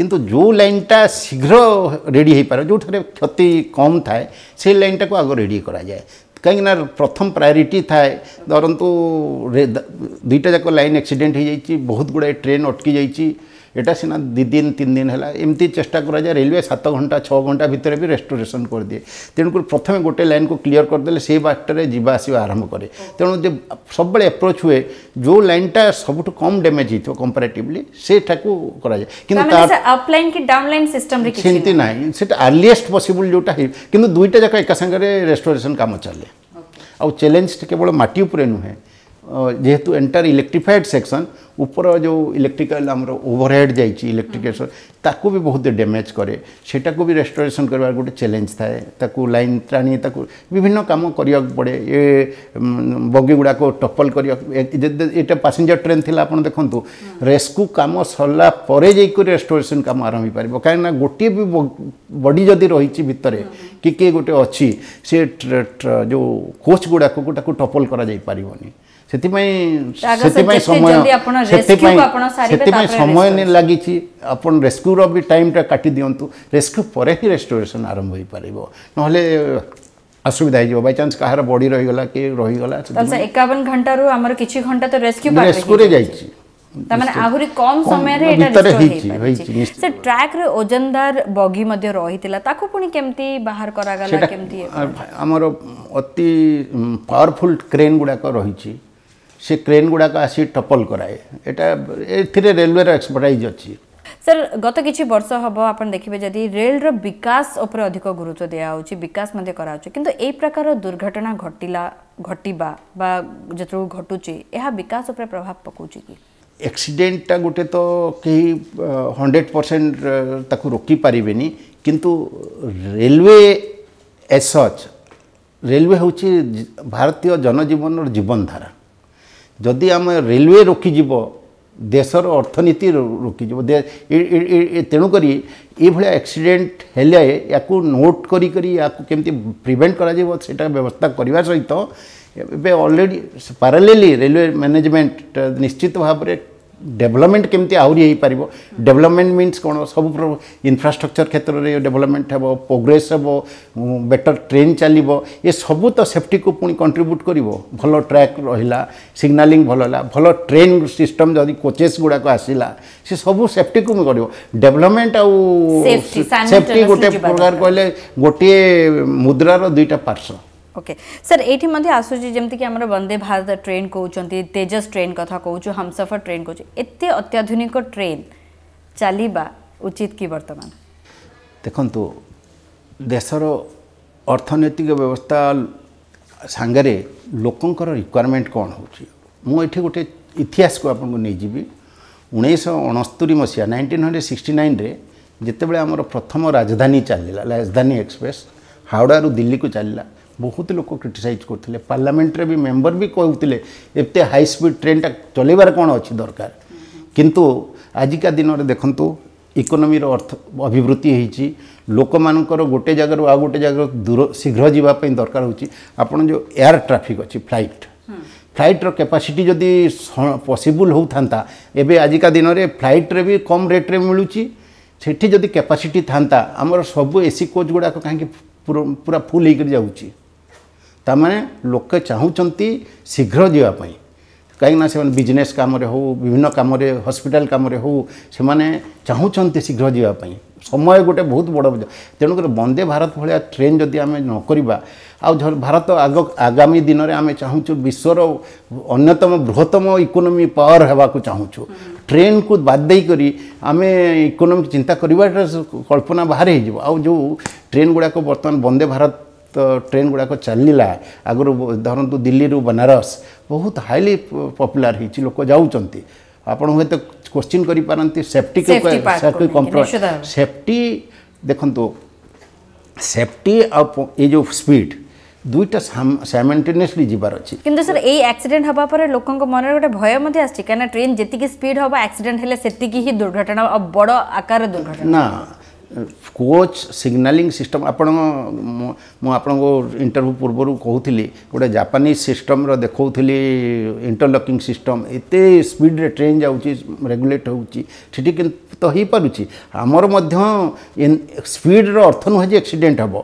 কিন্তু ଯେଉଁ ଲାଇନ୍ଟା ଶୀଘ୍ର ରେଡ଼ି ହୋଇପାରେ ଯେଉଁଠାରେ କ୍ଷତି କମ୍ ଥାଏ ସେଇ ଲାଇନ୍ଟାକୁ ଆଗ ରେଡ଼ି କରାଯାଏ କାହିଁକିନା ପ୍ରଥମ ପ୍ରାୟୋରିଟି ଥାଏ ଧରନ୍ତୁ ଦୁଇଟା ଯାକ ଲାଇନ୍ ଆକ୍ସିଡେଣ୍ଟ ହୋଇଯାଇଛି ବହୁତ ଗୁଡ଼ାଏ ଟ୍ରେନ୍ ଅଟକି ଯାଇଛି এটা ସିନା ଦୁଇ ଦିନ ତିନି ଦିନ ହେଲା ଏମିତି ଚେଷ୍ଟା କରାଯାଏ ରେଲୱେ ସାତ ଘଣ୍ଟା ଛଅ ଘଣ୍ଟା ଭିତରେ ବି ରେଷ୍ଟୋରେସନ୍ କରିଦିଏ ତେଣୁକରି ପ୍ରଥମେ ଗୋଟେ ଲାଇନ୍କୁ କ୍ଲିଅର୍ କରିଦେଲେ ସେଇ ବାଟରେ ଯିବା ଆସିବା ଆରମ୍ଭ କରେ ତେଣୁ ଯେ ସବୁବେଳେ ଆପ୍ରୋଚ୍ ହୁଏ ଯେଉଁ ଲାଇନ୍ଟା ସବୁଠୁ କମ୍ ଡ୍ୟାମେଜ୍ ହେଇଥିବ କମ୍ପାରେଟିଭଲି ସେଇଟାକୁ କରାଯାଏ କିନ୍ତୁ ସେମିତି ନାହିଁ ସେଟା ଆର୍ଲିଏଷ୍ଟ ପସିବୁଲ୍ ଯେଉଁଟା ହେଇ କିନ୍ତୁ ଦୁଇଟା ଯାକ ଏକା ସାଙ୍ଗରେ ରେଷ୍ଟୋରେସନ୍ କାମ ଚାଲେ ଆଉ ଚ୍ୟାଲେଞ୍ଜ କେବଳ ମାଟି ଉପରେ ନୁହେଁ যেহেতু এন্টার ইলেকট্রিফাইড সেকশন উপর যে ইলেকট্রিকাল আমার ওভরহেড যাই ইলেকট্রিকেশন তাকে বি বহুত ড্যামেজ করে সেটা বি রেস্টোরেসন করবার গোটে চ্যালেঞ্জ থাকে তাকে লাইন টাণি তাকে বিভিন্ন কাম করা পড়ে এ বগি গুড়া টপল করা এটা প্যাসেঞ্জর ট্রেন লা আপনার দেখুন রেস্কু কাম সরলা পরে যাইকি রেস্টোরেসন কাম আরম্ভ হয়ে পাব কিনা গোটিয়ে বি বডি যদি রয়েছে ভিতরে কি কে গোটে অছি সে যে কোচ গুড়া তাকে টপল করা যাই পারবনি ସେଥିପାଇଁ ସେଥିପାଇଁ ସମୟ ସେଥିପାଇଁ ସେଥିପାଇଁ ସମୟ ଲାଗିଛି ଆପଣ ରେସ୍କ୍ୟୁର ବି ଟାଇମ୍ଟା କାଟି ଦିଅନ୍ତୁ ରେସ୍କ୍ୟୁ ପରେ ହିଁ ରେଷ୍ଟୋରେସନ୍ ଆରମ୍ଭ ହୋଇପାରିବ ନହେଲେ ଅସୁବିଧା ହେଇଯିବ ବାଇ ଚାନ୍ସ କାହାର ବଡି ରହିଗଲା କି ରହିଗଲା ଏକାବନ ଘଣ୍ଟାରୁ ଆମର କିଛି ଘଣ୍ଟା ତ ରେସ୍କ୍ୟୁ ରେସ୍କ୍ୟୁରେ ଯାଇଛି ତାମାନେ ଆହୁରି କମ୍ ସମୟରେ ଏଇଟା ହେଇଛି ସେ ଟ୍ରାକ୍ରେ ଓଜନଦାର ବଗି ମଧ୍ୟ ରହିଥିଲା ତାକୁ ପୁଣି କେମିତି ବାହାର କରାଗଲା କେମିତି ଆମର ଅତି ପାୱାରଫୁଲ୍ କ୍ରେନ୍ ଗୁଡ଼ାକ ରହିଛି ସେ କ୍ରେନ୍ ଗୁଡ଼ାକ ଆସି ଟପଲ୍ କରାଏ ଏଇଟା ଏଥିରେ ରେଲୱେର ଏକ୍ସପର୍ଟାଇଜ୍ ଅଛି ସାର୍ ଗତ କିଛି ବର୍ଷ ହେବ ଆପଣ ଦେଖିବେ ଯଦି ରେଲର ବିକାଶ ଉପରେ ଅଧିକ ଗୁରୁତ୍ୱ ଦିଆହେଉଛି ବିକାଶ ମଧ୍ୟ କରାହେଉଛି କିନ୍ତୁ ଏଇ ପ୍ରକାର ଦୁର୍ଘଟଣା ଘଟିଲା ଘଟିବା ବା ଯେତେବେଳେ ଘଟୁଛି ଏହା ବିକାଶ ଉପରେ ପ୍ରଭାବ ପକାଉଛି କି ଆକ୍ସିଡେଣ୍ଟଟା ଗୋଟେ ତ କେହି ହଣ୍ଡ୍ରେଡ଼ ପରସେଣ୍ଟ ତାକୁ ରୋକିପାରିବେନି କିନ୍ତୁ ରେଲୱେ ଏଜ୍ ସଚ୍ ରେଲୱେ ହେଉଛି ଭାରତୀୟ ଜନଜୀବନର ଜୀବନଧାରା ଯଦି ଆମେ ରେଲୱେ ରୋକିଯିବ ଦେଶର ଅର୍ଥନୀତି ରୋକିଯିବ ତେଣୁକରି ଏଭଳିଆ ଏକ୍ସିଡ଼େଣ୍ଟ ହେଲେ ୟାକୁ ନୋଟ୍ କରି କରି ୟାକୁ କେମିତି ପ୍ରିଭେଣ୍ଟ କରାଯିବ ସେଇଟା ବ୍ୟବସ୍ଥା କରିବା ସହିତ ଏବେ ଅଲରେଡ଼ି ପାରାଲେଲି ରେଲୱେ ମ୍ୟାନେଜମେଣ୍ଟ ନିଶ୍ଚିତ ଭାବରେ ডেভেলপমেণ্ট কেমি আহৰি হৈ পাৰিব ডেভেলপমেণ্ট মিনছ কোন সব ইনফ্ৰাষ্ট্ৰকচৰ ক্ষেত্ৰৰে ডেভেলপমেণ্ট হ'ব প্ৰগ্ৰেছ হ'ব বেটৰ ট্ৰেইন চলিব এই সবু ত চেফটিক পুনি কণ্ট্ৰিবিউট কৰিব ভাল ট্ৰেক ৰহিলা ছিগনালিং ভাল হ'ল ভাল ট্ৰেইন চিষ্টম যদি কোচেছ গুড়াক আছিলা সি সবু চেফটিক কৰিব ডেভেলপমেণ্ট আৰু চেফটি গোটেই প্ৰকাৰ কলে গোটেই মুদ্ৰাৰ দুইটা পাৰ্চন ओके सर आसु आम वंदे भारत ट्रेन कौन तेजस ट्रेन कथा सफर ट्रेन कौन एत अत्याधुनिक ट्रेन चाहिँ उचित कि बर्तमान देखु देशर अर्थनैतिक व्यवस्था सागर लोक रिकरमेन्ट कन् हौ एउटा इतिहास आपको नहीं जी सौ अणस्तरी मसीहा नाइन्टिन हंड्रेड सिक्सटी नाइन जतिबेला प्रथम राजधानी चलला राजधानी एक्सप्रेस हावड़ू दिल्ली दिल्ली चलला বহুত লোক ক্রিটিসাইজ করতিলে পার্লামেন্টরেবি মেম্বারবি কইউতলে ইবতে হাই স্পিড ট্রেনটা চলিবার কোন আছি দরকার কিন্তু আজি কা দিনরে দেখন্তু ইকোনমিৰ অর্থ অৱিবৃতি হৈছি লোকমানকৰ গটে জাগৰ আগটে জাগৰ দূৰত শীঘ্ৰ জীৱা পই দরকার হচি आपण जो এয়াৰ ট্ৰাফিক আছে ফ্লাইট ফ্লাইটৰ কেপাসিটি যদি পছিবল হোতানতা এবে আজি কা দিনৰে ফ্লাইটৰে বি কম ৰেটৰে মিলুচি চিঠি যদি কেপাসিটি থানতা আমৰ সব এচি কোচ গডা কা কহে কি পুরা ফুল হৈ গৈ যাওচি ତାମାନେ ଲୋକେ ଚାହୁଁଛନ୍ତି ଶୀଘ୍ର ଯିବା ପାଇଁ କାହିଁକିନା ସେମାନେ ବିଜନେସ୍ କାମରେ ହେଉ ବିଭିନ୍ନ କାମରେ ହସ୍ପିଟାଲ କାମରେ ହେଉ ସେମାନେ ଚାହୁଁଛନ୍ତି ଶୀଘ୍ର ଯିବା ପାଇଁ ସମୟ ଗୋଟେ ବହୁତ ବଡ଼ ତେଣୁକରି ବନ୍ଦେ ଭାରତ ଭଳିଆ ଟ୍ରେନ୍ ଯଦି ଆମେ ନ କରିବା ଆଉ ଭାରତ ଆଗ ଆଗାମୀ ଦିନରେ ଆମେ ଚାହୁଁଛୁ ବିଶ୍ୱର ଅନ୍ୟତମ ବୃହତ୍ତମ ଇକୋନୋମି ପାୱାର ହେବାକୁ ଚାହୁଁଛୁ ଟ୍ରେନ୍କୁ ବାଦ ଦେଇକରି ଆମେ ଇକୋନୋମିକ୍ ଚିନ୍ତା କରିବାଟା କଳ୍ପନା ବାହାରେ ହେଇଯିବ ଆଉ ଯେଉଁ ଟ୍ରେନ୍ ଗୁଡ଼ାକ ବର୍ତ୍ତମାନ ବନ୍ଦେ ଭାରତ ତ ଟ୍ରେନ୍ ଗୁଡ଼ାକ ଚାଲିଲା ଆଗରୁ ଧରନ୍ତୁ ଦିଲ୍ଲୀରୁ ବନାରସ ବହୁତ ହାଇଲି ପପୁଲାର ହେଇଛି ଲୋକ ଯାଉଛନ୍ତି ଆପଣ ହୁଏତ କୋଶ୍ଚିନ୍ କରିପାରନ୍ତି ସେଫ୍ଟି ସେଫ୍ଟି ଦେଖନ୍ତୁ ସେଫ୍ଟି ଆଉ ଏ ଯେଉଁ ସ୍ପିଡ଼ ଦୁଇଟା ସାଇମେଣ୍ଟେନିୟସଲି ଯିବାର ଅଛି କିନ୍ତୁ ସାର୍ ଏଇ ଆକ୍ସିଡେଣ୍ଟ ହେବା ପରେ ଲୋକଙ୍କ ମନରେ ଗୋଟେ ଭୟ ମଧ୍ୟ ଆସିଛି କାହିଁକିନା ଟ୍ରେନ୍ ଯେତିକି ସ୍ପିଡ଼ ହେବ ଆକ୍ସିଡେଣ୍ଟ ହେଲେ ସେତିକି ହିଁ ଦୁର୍ଘଟଣା ଆଉ ବଡ଼ ଆକାର ଦୁର୍ଘଟଣା ନା କୋଚ୍ ସିଗ୍ନାଲିଂ ସିଷ୍ଟମ୍ ଆପଣ ମୁଁ ଆପଣଙ୍କୁ ଇଣ୍ଟରଭ୍ୟୁ ପୂର୍ବରୁ କହୁଥିଲି ଗୋଟେ ଜାପାନିଜ୍ ସିଷ୍ଟମ୍ର ଦେଖାଉଥିଲି ଇଣ୍ଟରଲକିଂ ସିଷ୍ଟମ୍ ଏତେ ସ୍ପିଡ଼ରେ ଟ୍ରେନ୍ ଯାଉଛି ରେଗୁଲେଟ୍ ହେଉଛି ସେଠି କିନ୍ତୁ ତ ହେଇପାରୁଛି ଆମର ମଧ୍ୟ ସ୍ପିଡ଼ର ଅର୍ଥ ନୁହେଁ ଯେ ଆକ୍ସିଡେଣ୍ଟ ହେବ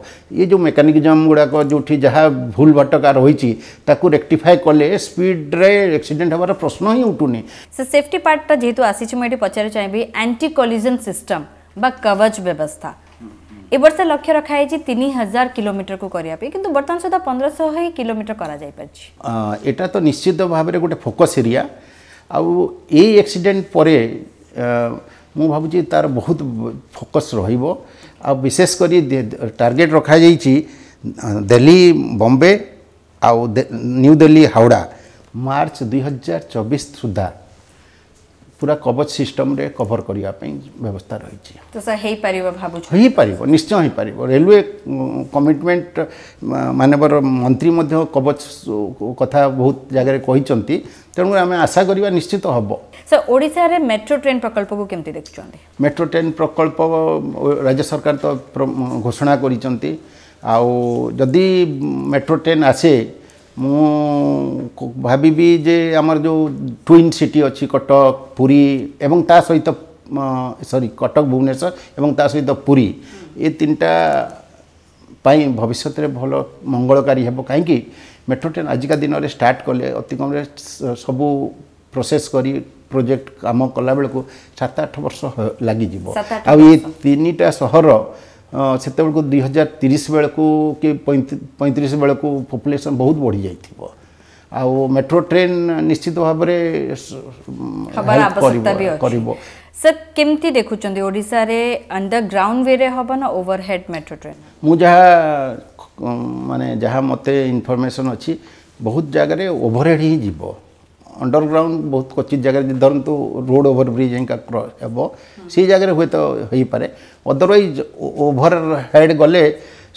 ଏ ଯେଉଁ ମେକାନିକିଜମ୍ ଗୁଡ଼ାକ ଯେଉଁଠି ଯାହା ଭୁଲ ଭଟକା ରହିଛି ତାକୁ ରେକ୍ଟିଫାଏ କଲେ ସ୍ପିଡ଼ରେ ଆକ୍ସିଡେଣ୍ଟ ହେବାର ପ୍ରଶ୍ନ ହିଁ ଉଠୁନି ସେ ସେଫ୍ଟି ପାର୍ଟଟା ଯେହେତୁ ଆସିଛି ମୁଁ ଏଠି ପଚାରି ଚାହିଁବି ଆଣ୍ଟି କଲିଜନ୍ ସିଷ୍ଟମ୍ বা କବଚ ବ୍ୟବସ୍ଥା ଏ ବର୍ଷ ଲକ୍ଷ୍ୟ ରଖାଯାଇଛି ତିନି ହଜାର କିଲୋମିଟରକୁ କରିବା ପାଇଁ କିନ୍ତୁ ବର୍ତ୍ତମାନ ସୁଦ୍ଧା ପନ୍ଦରଶହ ହିଁ କିଲୋମିଟର କରାଯାଇପାରିଛି ଏଇଟା ତ ନିଶ୍ଚିତ ଭାବରେ ଗୋଟେ ଫୋକସ୍ ଏରିଆ ଆଉ ଏଇ ଆକ୍ସିଡେଣ୍ଟ ପରେ ମୁଁ ଭାବୁଛି ତା'ର ବହୁତ ଫୋକସ୍ ରହିବ ଆଉ ବିଶେଷ କରି ଟାର୍ଗେଟ୍ ରଖାଯାଇଛି ଦିଲ୍ଲୀ ବମ୍ବେ ଆଉ ନ୍ୟୁ ଦିଲ୍ଲୀ ହାଓଡ଼ା ମାର୍ଚ୍ଚ ଦୁଇ ହଜାର ଚବିଶ ସୁଦ୍ଧା ପୁରା କବଚ ସିଷ୍ଟମରେ କଭର କରିବା ପାଇଁ ବ୍ୟବସ୍ଥା ରହିଛି ତ ହେଇପାରିବ ଭାବୁଛୁ ହେଇପାରିବ ନିଶ୍ଚୟ ହେଇପାରିବ ରେଲୱେ କମିଟମେଣ୍ଟ ମାନବର ମନ୍ତ୍ରୀ ମଧ୍ୟ କବଚ କଥା ବହୁତ ଜାଗାରେ କହିଛନ୍ତି ତେଣୁ ଆମେ ଆଶା କରିବା ନିଶ୍ଚିତ ହେବ ସାର୍ ଓଡ଼ିଶାରେ ମେଟ୍ରୋ ଟ୍ରେନ୍ ପ୍ରକଳ୍ପକୁ କେମିତି ଦେଖୁଛନ୍ତି ମେଟ୍ରୋ ଟ୍ରେନ୍ ପ୍ରକଳ୍ପ ରାଜ୍ୟ ସରକାର ତ ଘୋଷଣା କରିଛନ୍ତି ଆଉ ଯଦି ମେଟ୍ରୋ ଟ୍ରେନ୍ ଆସେ ମୁଁ ଭାବିବି ଯେ ଆମର ଯେଉଁ ଟ୍ୱିନ୍ ସିଟି ଅଛି କଟକ ପୁରୀ ଏବଂ ତା ସହିତ ସରି କଟକ ଭୁବନେଶ୍ୱର ଏବଂ ତା ସହିତ ପୁରୀ ଏ ତିନିଟା ପାଇଁ ଭବିଷ୍ୟତରେ ଭଲ ମଙ୍ଗଳକାରୀ ହେବ କାହିଁକି ମେଟ୍ରୋ ଟ୍ରେନ୍ ଆଜିକା ଦିନରେ ଷ୍ଟାର୍ଟ କଲେ ଅତି ସବୁ ପ୍ରୋସେସ୍ କରି ପ୍ରୋଜେକ୍ଟ କାମ କଲାବେଳକୁ ସାତ ଆଠ ବର୍ଷ ଲାଗିଯିବ ଆଉ ଏ ତିନିଟା ସହର ସେତେବେଳକୁ ଦୁଇ ହଜାର ତିରିଶ ବେଳକୁ କି ପଇଁତିରିଶ ବେଳକୁ ପପୁଲେସନ୍ ବହୁତ ବଢ଼ିଯାଇଥିବ ଆଉ ମେଟ୍ରୋ ଟ୍ରେନ୍ ନିଶ୍ଚିତ ଭାବରେ କରିବ ସାର୍ କେମିତି ଦେଖୁଛନ୍ତି ଓଡ଼ିଶାରେ ଅଣ୍ଡରଗ୍ରାଉଣ୍ଡ ୱେରେ ହେବ ନା ଓଭରହେଡ୍ ମେଟ୍ରୋ ଟ୍ରେନ୍ ମୁଁ ଯାହା ମାନେ ଯାହା ମୋତେ ଇନଫର୍ମେସନ୍ ଅଛି ବହୁତ ଜାଗାରେ ଓଭରହେଡ୍ ହିଁ ଯିବ ଅଣ୍ଡରଗ୍ରାଉଣ୍ଡ ବହୁତ କ୍ୱଚିତ ଜାଗାରେ ଧରନ୍ତୁ ରୋଡ଼ ଓଭର ବ୍ରିଜ୍ ହେଇକା କ୍ରସ୍ ହେବ ସେଇ ଜାଗାରେ ହୁଏତ ହେଇପାରେ ଅଦରୱାଇଜ୍ ଓଭର ହେଡ଼ ଗଲେ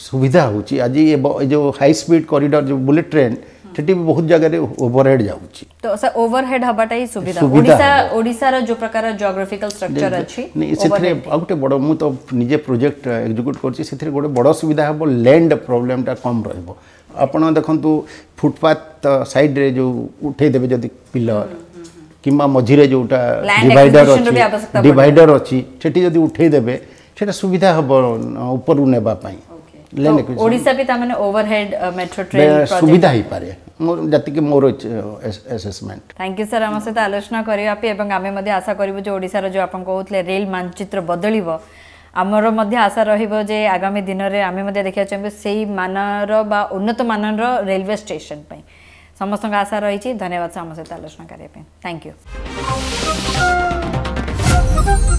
ସୁବିଧା ହେଉଛି ଆଜି ଏ ଯେଉଁ ହାଇ ସ୍ପିଡ଼ କରିଡ଼ର ଯେଉଁ ବୁଲେଟ୍ ଟ୍ରେନ୍ ସେଠି ବି ବହୁତ ଜାଗାରେ ଓଭରହେଡ୍ ଯାଉଛି ତ ସାର୍ ଓଭରହେଡ୍ ହବାଟା ହିଁ ସୁବିଧା ଓଡ଼ିଶା ଓଡ଼ିଶାର ଯେଉଁ ପ୍ରକାର ଜିଓଗ୍ରାଫିକାଲ ଷ୍ଟ୍ରକ୍ଚର ଅଛି ସେଥିରେ ଆଉ ଗୋଟେ ବଡ଼ ମୁଁ ତ ନିଜେ ପ୍ରୋଜେକ୍ଟ ଏକ୍ଜିକ୍ୟୁଟ୍ କରୁଛି ସେଥିରେ ଗୋଟେ ବଡ଼ ସୁବିଧା ହେବ ଲ୍ୟାଣ୍ଡ ପ୍ରୋବ୍ଲେମଟା କମ୍ ରହିବ आपण देखु फुटपाथ सैड्रे जो उठेदेवे जो पिलर कि मझीरे जो डिडर अच्छी डिडर अच्छी जो उठेदेवे से सुविधा हम उपरू ने सुविधा पारे जी मोर एसेसमेंट थैंक यू सर आम सहित जो रेल मानचित्र बदलव ଆମର ମଧ୍ୟ ଆଶା ରହିବ ଯେ ଆଗାମୀ ଦିନରେ ଆମେ ମଧ୍ୟ ଦେଖିବାକୁ ଚାହିଁବୁ ସେଇ ମାନର ବା ଉନ୍ନତମାନର ରେଲୱେ ଷ୍ଟେସନ ପାଇଁ ସମସ୍ତଙ୍କ ଆଶା ରହିଛି ଧନ୍ୟବାଦ ସମସ୍ତ ଆଲୋଚନା କରିବା ପାଇଁ ଥ୍ୟାଙ୍କ ୟୁ